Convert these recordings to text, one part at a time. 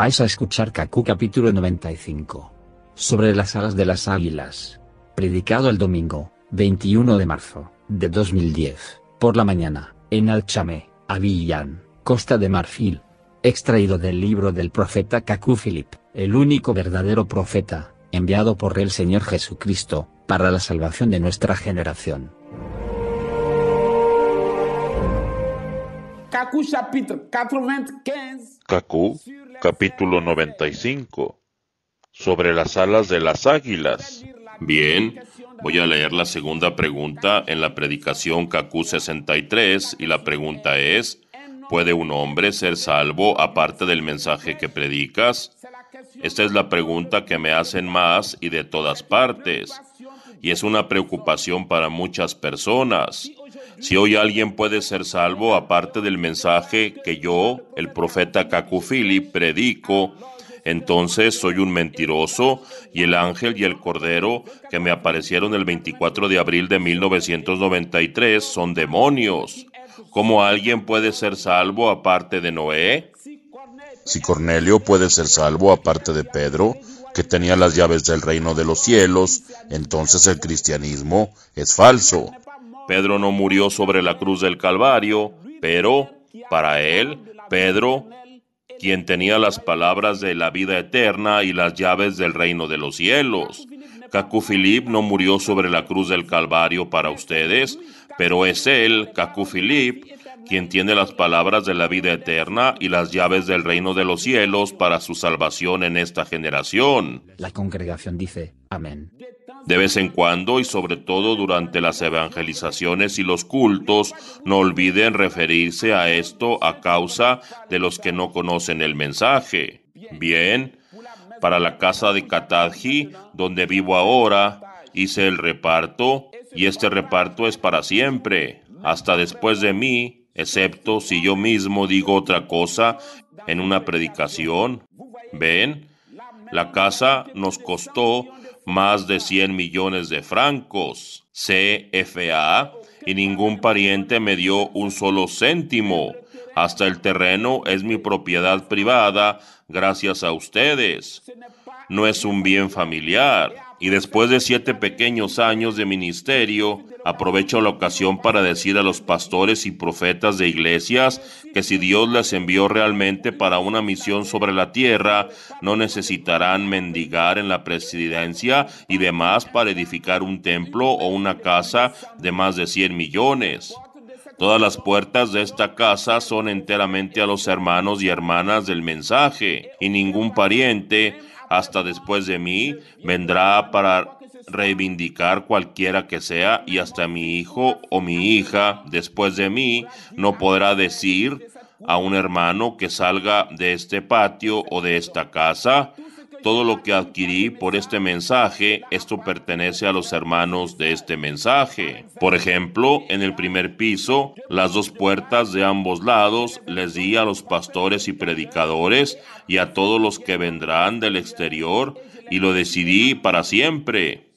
Vais a escuchar Kaku capítulo 95. Sobre las alas de las águilas. Predicado el domingo, 21 de marzo, de 2010, por la mañana, en Alchame, Avillán, Costa de Marfil. Extraído del libro del profeta Kaku Philip, el único verdadero profeta, enviado por el Señor Jesucristo, para la salvación de nuestra generación. Kaku capítulo 95, sobre las alas de las águilas. Bien, voy a leer la segunda pregunta en la predicación Kaku 63 y la pregunta es, ¿puede un hombre ser salvo aparte del mensaje que predicas? Esta es la pregunta que me hacen más y de todas partes, y es una preocupación para muchas personas. Si hoy alguien puede ser salvo, aparte del mensaje que yo, el profeta Cacufili, predico, entonces soy un mentiroso y el ángel y el cordero que me aparecieron el 24 de abril de 1993 son demonios. ¿Cómo alguien puede ser salvo aparte de Noé? Si Cornelio puede ser salvo aparte de Pedro, que tenía las llaves del reino de los cielos, entonces el cristianismo es falso. Pedro no murió sobre la cruz del Calvario, pero para él, Pedro, quien tenía las palabras de la vida eterna y las llaves del reino de los cielos. Cacu Filip no murió sobre la cruz del Calvario para ustedes, pero es él, Cacu Filip, quien tiene las palabras de la vida eterna y las llaves del reino de los cielos para su salvación en esta generación. La congregación dice, amén. De vez en cuando y sobre todo durante las evangelizaciones y los cultos, no olviden referirse a esto a causa de los que no conocen el mensaje. Bien, para la casa de Katadji, donde vivo ahora, hice el reparto y este reparto es para siempre, hasta después de mí, excepto si yo mismo digo otra cosa en una predicación. Ven, la casa nos costó más de 100 millones de francos CFA y ningún pariente me dio un solo céntimo. Hasta el terreno es mi propiedad privada gracias a ustedes. No es un bien familiar y después de siete pequeños años de ministerio, aprovecho la ocasión para decir a los pastores y profetas de iglesias que si Dios les envió realmente para una misión sobre la tierra, no necesitarán mendigar en la presidencia y demás para edificar un templo o una casa de más de 100 millones. Todas las puertas de esta casa son enteramente a los hermanos y hermanas del mensaje, y ningún pariente, hasta después de mí, vendrá para reivindicar cualquiera que sea, y hasta mi hijo o mi hija después de mí no podrá decir a un hermano que salga de este patio o de esta casa, todo lo que adquirí por este mensaje, esto pertenece a los hermanos de este mensaje. Por ejemplo, en el primer piso, las dos puertas de ambos lados les di a los pastores y predicadores y a todos los que vendrán del exterior y lo decidí para siempre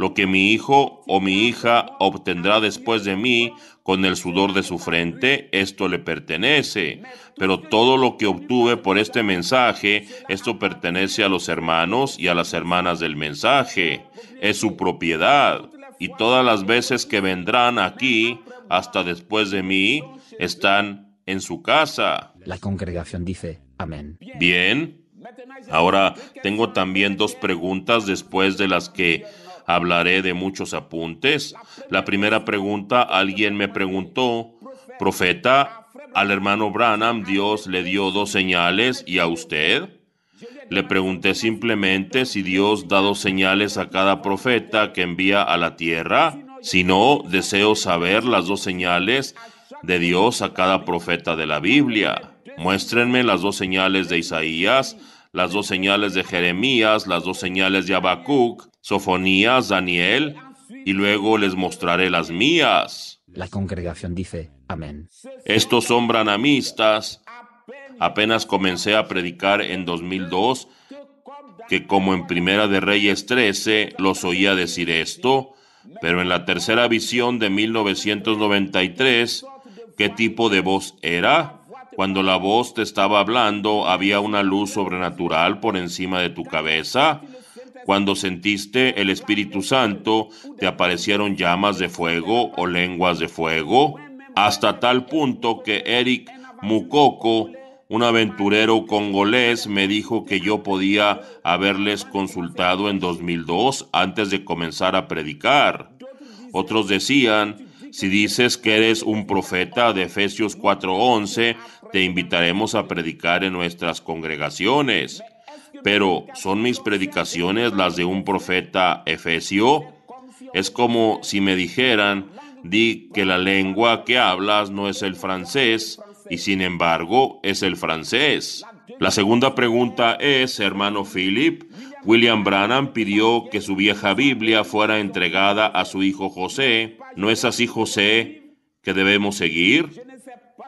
lo que mi hijo o mi hija obtendrá después de mí con el sudor de su frente, esto le pertenece. Pero todo lo que obtuve por este mensaje, esto pertenece a los hermanos y a las hermanas del mensaje. Es su propiedad. Y todas las veces que vendrán aquí, hasta después de mí, están en su casa. La congregación dice, amén. Bien. Ahora tengo también dos preguntas después de las que Hablaré de muchos apuntes. La primera pregunta, alguien me preguntó, profeta, al hermano Branham Dios le dio dos señales y a usted. Le pregunté simplemente si Dios da dos señales a cada profeta que envía a la tierra. Si no, deseo saber las dos señales de Dios a cada profeta de la Biblia. Muéstrenme las dos señales de Isaías, las dos señales de Jeremías, las dos señales de Habacuc, Sofonías, Daniel, y luego les mostraré las mías. La congregación dice, amén. Estos son branamistas. Apenas comencé a predicar en 2002, que como en Primera de Reyes 13 los oía decir esto, pero en la tercera visión de 1993, ¿qué tipo de voz era? Cuando la voz te estaba hablando, había una luz sobrenatural por encima de tu cabeza. Cuando sentiste el Espíritu Santo, te aparecieron llamas de fuego o lenguas de fuego, hasta tal punto que Eric Mukoko, un aventurero congolés, me dijo que yo podía haberles consultado en 2002 antes de comenzar a predicar. Otros decían, si dices que eres un profeta de Efesios 4:11, te invitaremos a predicar en nuestras congregaciones. Pero ¿son mis predicaciones las de un profeta efesio? Es como si me dijeran, di que la lengua que hablas no es el francés y sin embargo es el francés. La segunda pregunta es, hermano Philip, William Branham pidió que su vieja Biblia fuera entregada a su hijo José. ¿No es así José que debemos seguir?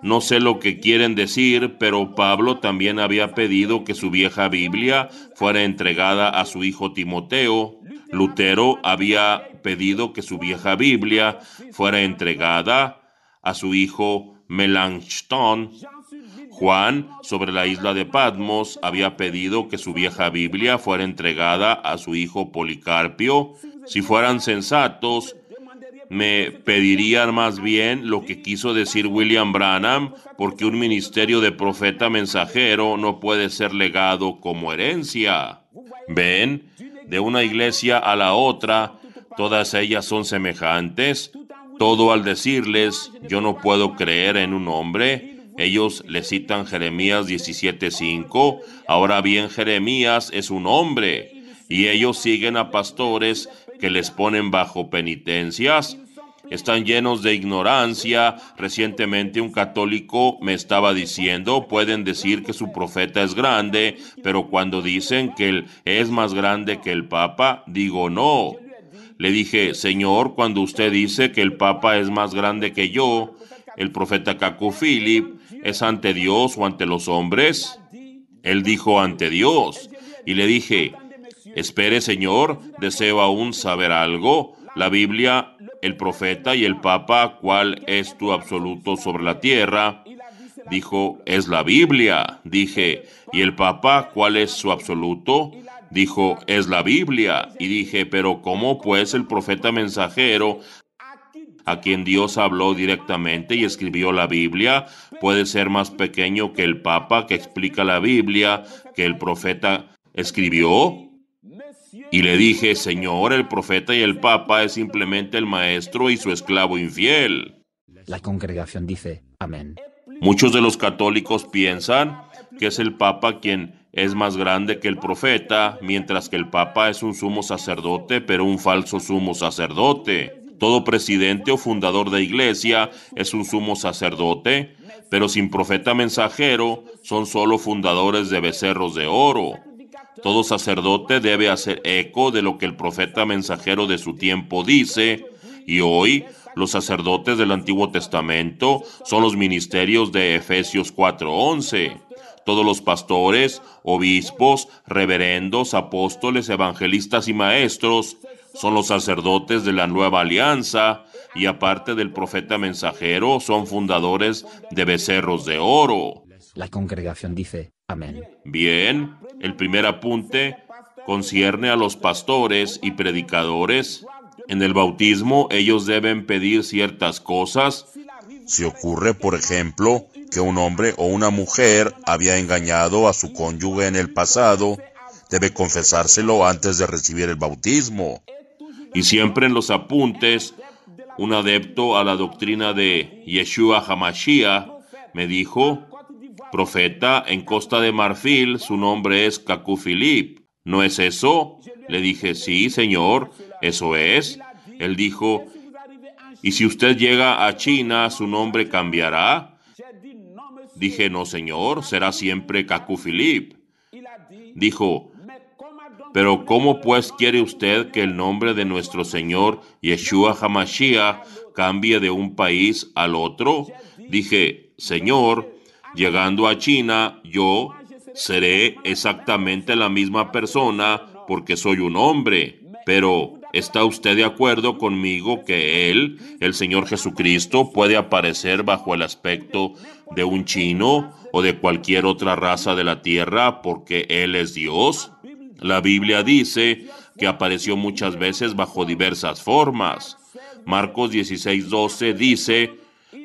No sé lo que quieren decir, pero Pablo también había pedido que su vieja Biblia fuera entregada a su hijo Timoteo. Lutero había pedido que su vieja Biblia fuera entregada a su hijo Melanchthon. Juan, sobre la isla de Patmos, había pedido que su vieja Biblia fuera entregada a su hijo Policarpio. Si fueran sensatos, me pedirían más bien lo que quiso decir William Branham, porque un ministerio de profeta mensajero no puede ser legado como herencia. Ven, de una iglesia a la otra, todas ellas son semejantes. Todo al decirles, yo no puedo creer en un hombre, ellos le citan Jeremías 17:5. Ahora bien, Jeremías es un hombre, y ellos siguen a pastores que les ponen bajo penitencias están llenos de ignorancia. Recientemente un católico me estaba diciendo, pueden decir que su profeta es grande, pero cuando dicen que él es más grande que el Papa, digo no. Le dije, Señor, cuando usted dice que el Papa es más grande que yo, el profeta Cacu ¿es ante Dios o ante los hombres? Él dijo ante Dios. Y le dije, espere, Señor, deseo aún saber algo la Biblia, el profeta y el Papa, ¿cuál es tu absoluto sobre la tierra? Dijo, es la Biblia. Dije, ¿y el Papa, cuál es su absoluto? Dijo, es la Biblia. Y dije, pero ¿cómo pues el profeta mensajero a quien Dios habló directamente y escribió la Biblia, puede ser más pequeño que el Papa que explica la Biblia que el profeta escribió? Y le dije, Señor, el profeta y el papa es simplemente el maestro y su esclavo infiel. La congregación dice, amén. Muchos de los católicos piensan que es el papa quien es más grande que el profeta, mientras que el papa es un sumo sacerdote, pero un falso sumo sacerdote. Todo presidente o fundador de iglesia es un sumo sacerdote, pero sin profeta mensajero son solo fundadores de becerros de oro. Todo sacerdote debe hacer eco de lo que el profeta mensajero de su tiempo dice, y hoy los sacerdotes del Antiguo Testamento son los ministerios de Efesios 4:11. Todos los pastores, obispos, reverendos, apóstoles, evangelistas y maestros son los sacerdotes de la nueva alianza y aparte del profeta mensajero son fundadores de becerros de oro. La congregación dice, amén. Bien, el primer apunte concierne a los pastores y predicadores. En el bautismo ellos deben pedir ciertas cosas. Si ocurre, por ejemplo, que un hombre o una mujer había engañado a su cónyuge en el pasado, debe confesárselo antes de recibir el bautismo. Y siempre en los apuntes, un adepto a la doctrina de Yeshua Hamashiach me dijo, Profeta en Costa de Marfil, su nombre es Cacu ¿No es eso? Le dije, sí, señor, eso es. Él dijo, ¿y si usted llega a China, su nombre cambiará? Dije, no, señor, será siempre Kakufilip." Dijo, pero ¿cómo pues quiere usted que el nombre de nuestro Señor Yeshua Hamashiach cambie de un país al otro? Dije, Señor, Llegando a China, yo seré exactamente la misma persona porque soy un hombre. Pero, ¿está usted de acuerdo conmigo que Él, el Señor Jesucristo, puede aparecer bajo el aspecto de un chino o de cualquier otra raza de la tierra porque Él es Dios? La Biblia dice que apareció muchas veces bajo diversas formas. Marcos 16:12 dice,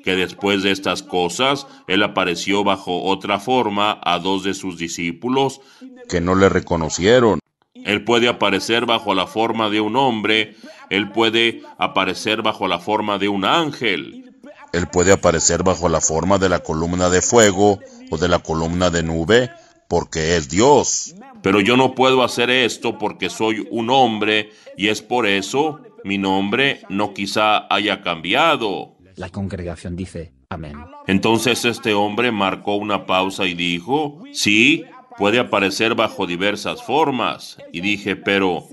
que después de estas cosas él apareció bajo otra forma a dos de sus discípulos que no le reconocieron. Él puede aparecer bajo la forma de un hombre, él puede aparecer bajo la forma de un ángel. Él puede aparecer bajo la forma de la columna de fuego o de la columna de nube, porque es Dios. Pero yo no puedo hacer esto porque soy un hombre y es por eso mi nombre no quizá haya cambiado. La congregación dice, amén. Entonces este hombre marcó una pausa y dijo, sí, puede aparecer bajo diversas formas. Y dije, pero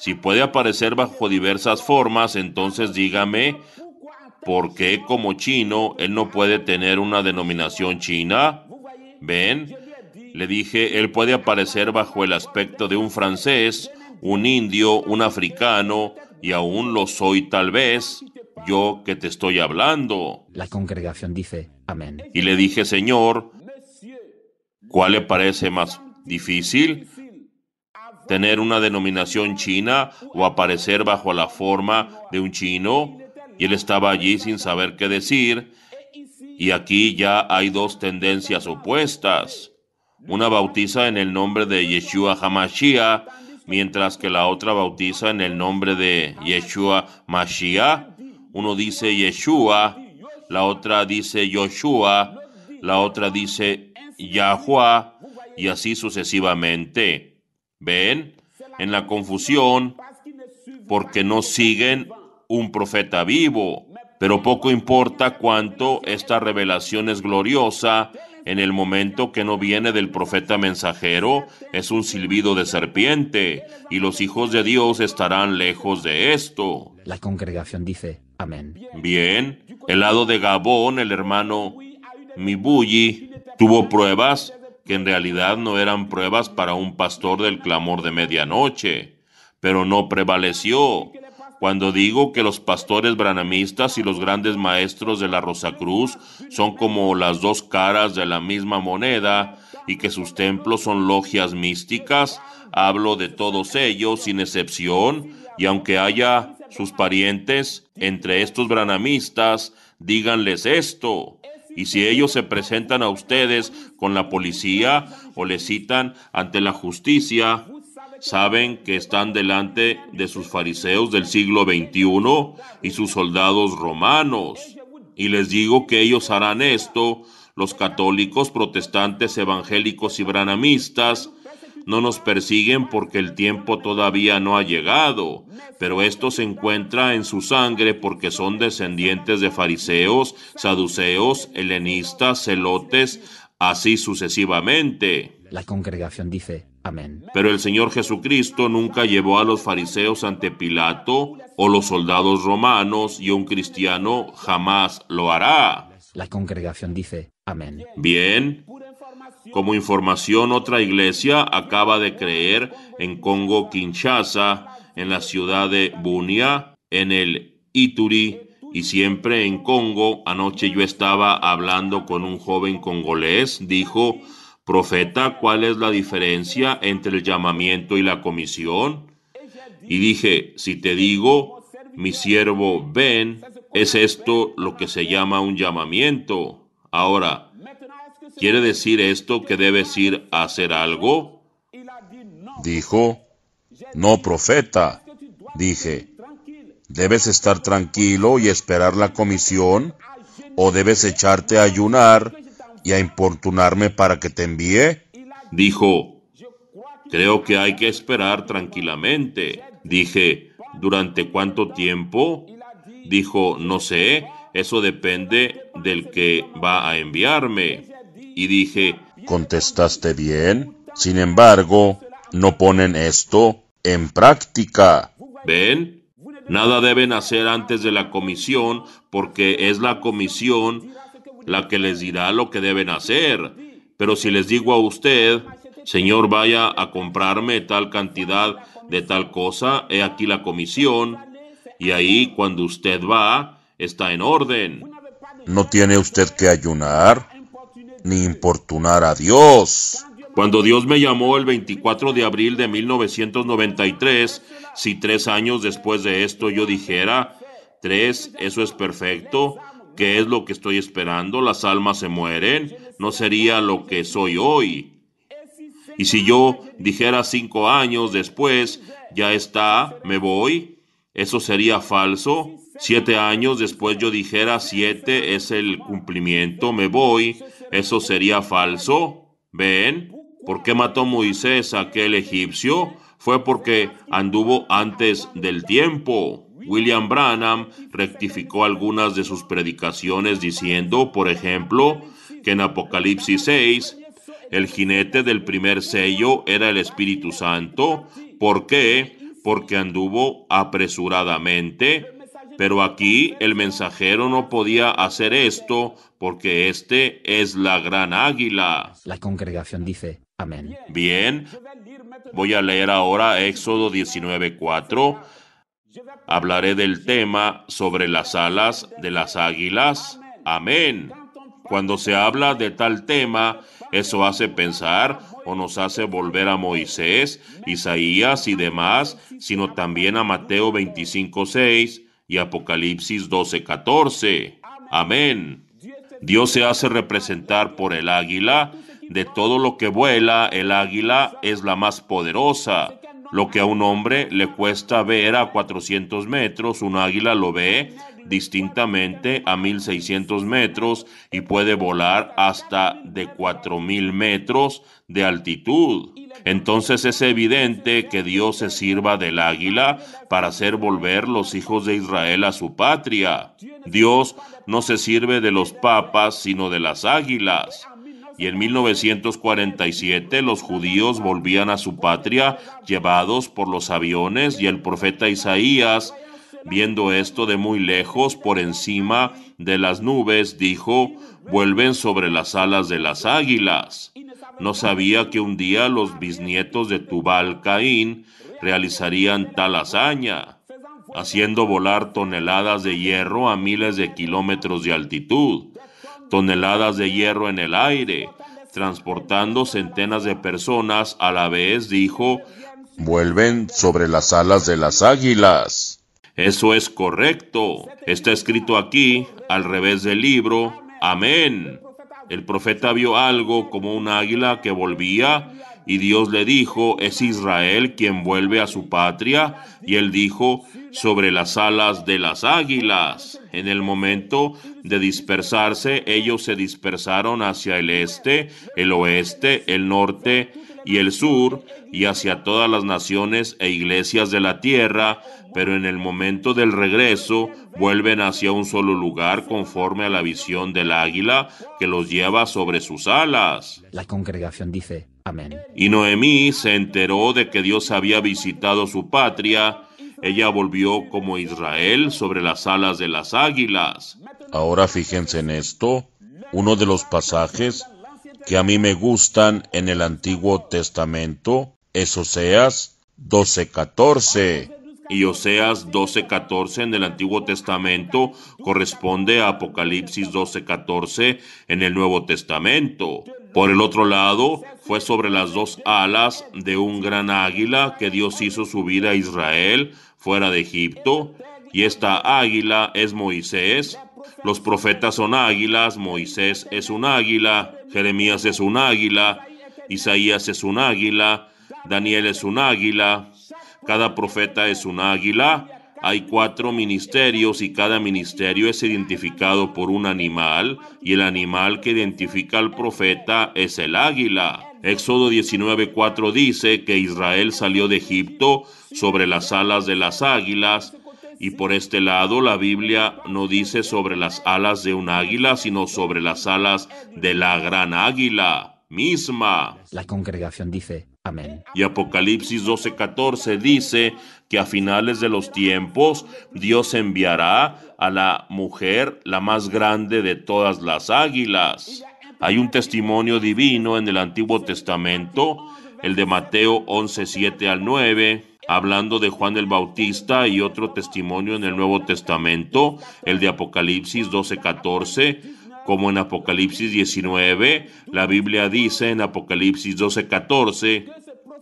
si puede aparecer bajo diversas formas, entonces dígame, ¿por qué como chino él no puede tener una denominación china? ¿Ven? Le dije, él puede aparecer bajo el aspecto de un francés, un indio, un africano, y aún lo soy tal vez, yo que te estoy hablando. La congregación dice, amén. Y le dije, Señor, ¿cuál le parece más difícil? ¿Tener una denominación china o aparecer bajo la forma de un chino? Y él estaba allí sin saber qué decir. Y aquí ya hay dos tendencias opuestas. Una bautiza en el nombre de Yeshua Hamashiach mientras que la otra bautiza en el nombre de Yeshua Mashiach. Uno dice Yeshua, la otra dice Yoshua, la otra dice Yahua y así sucesivamente. ¿Ven? En la confusión, porque no siguen un profeta vivo. Pero poco importa cuánto esta revelación es gloriosa en el momento que no viene del profeta mensajero, es un silbido de serpiente, y los hijos de Dios estarán lejos de esto. La congregación dice, amén. Bien, el lado de Gabón, el hermano Mibuyi, tuvo pruebas que en realidad no eran pruebas para un pastor del clamor de medianoche, pero no prevaleció cuando digo que los pastores branamistas y los grandes maestros de la Rosa Cruz son como las dos caras de la misma moneda y que sus templos son logias místicas, hablo de todos ellos sin excepción, y aunque haya sus parientes entre estos branamistas, díganles esto. Y si ellos se presentan a ustedes con la policía o les citan ante la justicia, saben que están delante de sus fariseos del siglo XXI y sus soldados romanos. Y les digo que ellos harán esto, los católicos, protestantes, evangélicos y branamistas, no nos persiguen porque el tiempo todavía no ha llegado, pero esto se encuentra en su sangre porque son descendientes de fariseos, saduceos, helenistas, celotes, así sucesivamente. La congregación dice, pero el Señor Jesucristo nunca llevó a los fariseos ante Pilato o los soldados romanos y un cristiano jamás lo hará. La congregación dice, amén. Bien, como información, otra iglesia acaba de creer en Congo Kinshasa, en la ciudad de Bunia, en el Ituri y siempre en Congo. Anoche yo estaba hablando con un joven congolés, dijo, Profeta, ¿cuál es la diferencia entre el llamamiento y la comisión? Y dije, si te digo, mi siervo, ven, es esto lo que se llama un llamamiento. Ahora, ¿quiere decir esto que debes ir a hacer algo? Dijo, no, profeta. Dije, ¿debes estar tranquilo y esperar la comisión? ¿O debes echarte a ayunar y a importunarme para que te envíe? Dijo, creo que hay que esperar tranquilamente. Dije, ¿durante cuánto tiempo? Dijo, no sé, eso depende del que va a enviarme. Y dije, ¿contestaste bien? Sin embargo, no ponen esto en práctica. ¿Ven? Nada deben hacer antes de la comisión porque es la comisión la que les dirá lo que deben hacer. Pero si les digo a usted, Señor, vaya a comprarme tal cantidad de tal cosa, he aquí la comisión, y ahí cuando usted va, está en orden. No tiene usted que ayunar ni importunar a Dios. Cuando Dios me llamó el 24 de abril de 1993, si tres años después de esto yo dijera, tres, eso es perfecto, ¿Qué es lo que estoy esperando? Las almas se mueren. No sería lo que soy hoy. Y si yo dijera cinco años después, ya está, me voy, eso sería falso. Siete años después yo dijera siete es el cumplimiento, me voy, eso sería falso. ¿Ven? ¿Por qué mató Moisés aquel egipcio? Fue porque anduvo antes del tiempo. William Branham rectificó algunas de sus predicaciones diciendo, por ejemplo, que en Apocalipsis 6 el jinete del primer sello era el Espíritu Santo. ¿Por qué? Porque anduvo apresuradamente. Pero aquí el mensajero no podía hacer esto porque este es la gran águila. La congregación dice, amén. Bien, voy a leer ahora Éxodo 19.4. Hablaré del tema sobre las alas de las águilas. Amén. Cuando se habla de tal tema, eso hace pensar o nos hace volver a Moisés, Isaías y demás, sino también a Mateo 25.6 y Apocalipsis 12.14. Amén. Dios se hace representar por el águila. De todo lo que vuela, el águila es la más poderosa. Lo que a un hombre le cuesta ver a 400 metros, un águila lo ve distintamente a 1600 metros y puede volar hasta de 4000 metros de altitud. Entonces es evidente que Dios se sirva del águila para hacer volver los hijos de Israel a su patria. Dios no se sirve de los papas, sino de las águilas y en 1947 los judíos volvían a su patria llevados por los aviones y el profeta Isaías, viendo esto de muy lejos por encima de las nubes, dijo, vuelven sobre las alas de las águilas. No sabía que un día los bisnietos de Tubal Caín realizarían tal hazaña, haciendo volar toneladas de hierro a miles de kilómetros de altitud toneladas de hierro en el aire, transportando centenas de personas a la vez, dijo, vuelven sobre las alas de las águilas. Eso es correcto. Está escrito aquí, al revés del libro. Amén. El profeta vio algo como un águila que volvía y Dios le dijo, es Israel quien vuelve a su patria. Y él dijo, sobre las alas de las águilas. En el momento de dispersarse, ellos se dispersaron hacia el este, el oeste, el norte y el sur, y hacia todas las naciones e iglesias de la tierra, pero en el momento del regreso vuelven hacia un solo lugar conforme a la visión del águila que los lleva sobre sus alas. La congregación dice, y Noemí se enteró de que Dios había visitado su patria. Ella volvió como Israel sobre las alas de las águilas. Ahora fíjense en esto, uno de los pasajes que a mí me gustan en el Antiguo Testamento es Oseas 12:14. Y Oseas 12:14 en el Antiguo Testamento corresponde a Apocalipsis 12:14 en el Nuevo Testamento. Por el otro lado, fue sobre las dos alas de un gran águila que Dios hizo subir a Israel fuera de Egipto, y esta águila es Moisés. Los profetas son águilas, Moisés es un águila, Jeremías es un águila, Isaías es un águila, Daniel es un águila, cada profeta es un águila, hay cuatro ministerios y cada ministerio es identificado por un animal y el animal que identifica al profeta es el águila. Éxodo 19:4 dice que Israel salió de Egipto sobre las alas de las águilas y por este lado la Biblia no dice sobre las alas de un águila, sino sobre las alas de la gran águila misma. La congregación dice, y Apocalipsis 12:14 dice que a finales de los tiempos Dios enviará a la mujer la más grande de todas las águilas. Hay un testimonio divino en el Antiguo Testamento, el de Mateo 11:7 al 9, hablando de Juan el Bautista y otro testimonio en el Nuevo Testamento, el de Apocalipsis 12, 12:14 como en Apocalipsis 19. La Biblia dice en Apocalipsis 12, 14,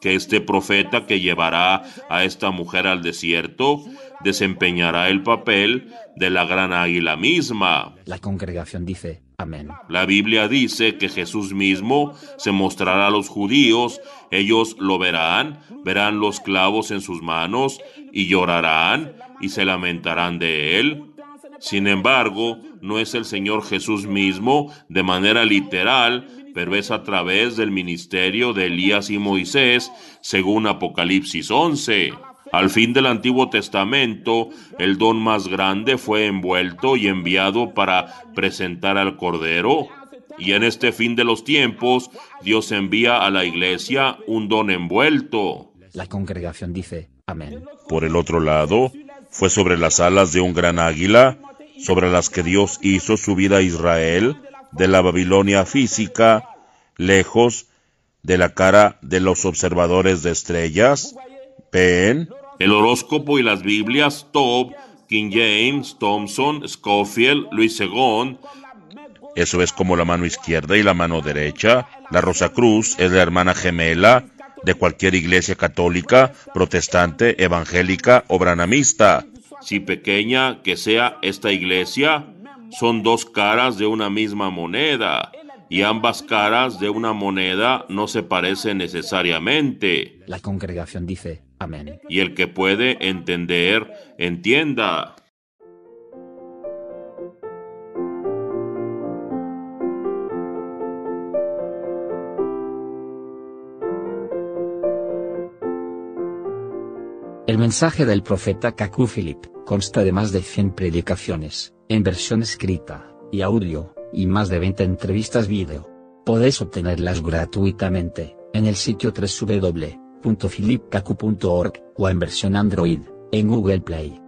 que este profeta que llevará a esta mujer al desierto desempeñará el papel de la gran águila misma. La congregación dice, amén. La Biblia dice que Jesús mismo se mostrará a los judíos, ellos lo verán, verán los clavos en sus manos y llorarán y se lamentarán de él sin embargo, no es el Señor Jesús mismo de manera literal, pero es a través del ministerio de Elías y Moisés, según Apocalipsis 11. Al fin del Antiguo Testamento, el don más grande fue envuelto y enviado para presentar al Cordero. Y en este fin de los tiempos, Dios envía a la iglesia un don envuelto. La congregación dice, amén. Por el otro lado, fue sobre las alas de un gran águila sobre las que Dios hizo subir a Israel de la Babilonia física, lejos de la cara de los observadores de estrellas? ¿Ven? El horóscopo y las Biblias Tob, King James, Thompson, Scofield, Luis Segón. Eso es como la mano izquierda y la mano derecha. La Rosa Cruz es la hermana gemela de cualquier iglesia católica, protestante, evangélica o branamista si pequeña que sea esta iglesia, son dos caras de una misma moneda, y ambas caras de una moneda no se parecen necesariamente. La congregación dice, amén. Y el que puede entender, entienda. El mensaje del profeta Cacú Philip. Consta de más de 100 predicaciones, en versión escrita, y audio, y más de 20 entrevistas video. Podés obtenerlas gratuitamente, en el sitio www.philipkaku.org, o en versión Android, en Google Play.